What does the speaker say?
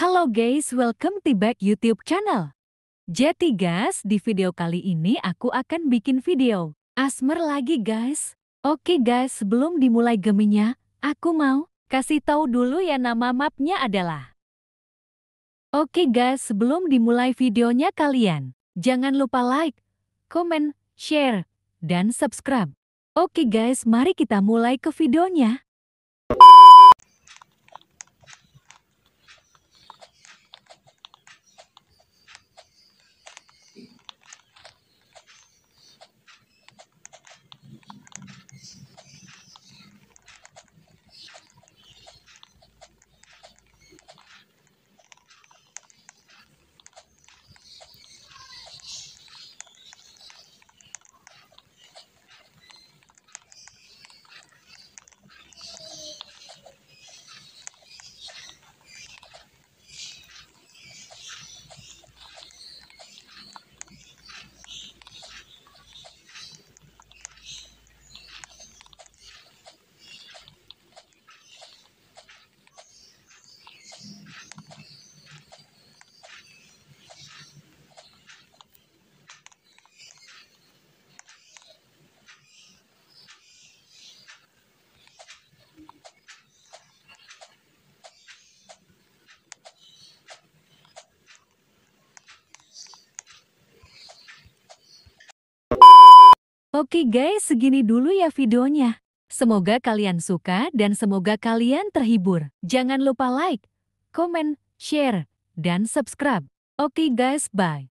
Halo guys, welcome to back YouTube channel. Jadi guys, di video kali ini aku akan bikin video. Asmer lagi guys. Oke guys, sebelum dimulai geminya, aku mau kasih tahu dulu ya nama mapnya adalah. Oke guys, sebelum dimulai videonya kalian, jangan lupa like, comment, share, dan subscribe. Oke guys, mari kita mulai ke videonya. Oke guys, segini dulu ya videonya. Semoga kalian suka dan semoga kalian terhibur. Jangan lupa like, komen, share, dan subscribe. Oke guys, bye.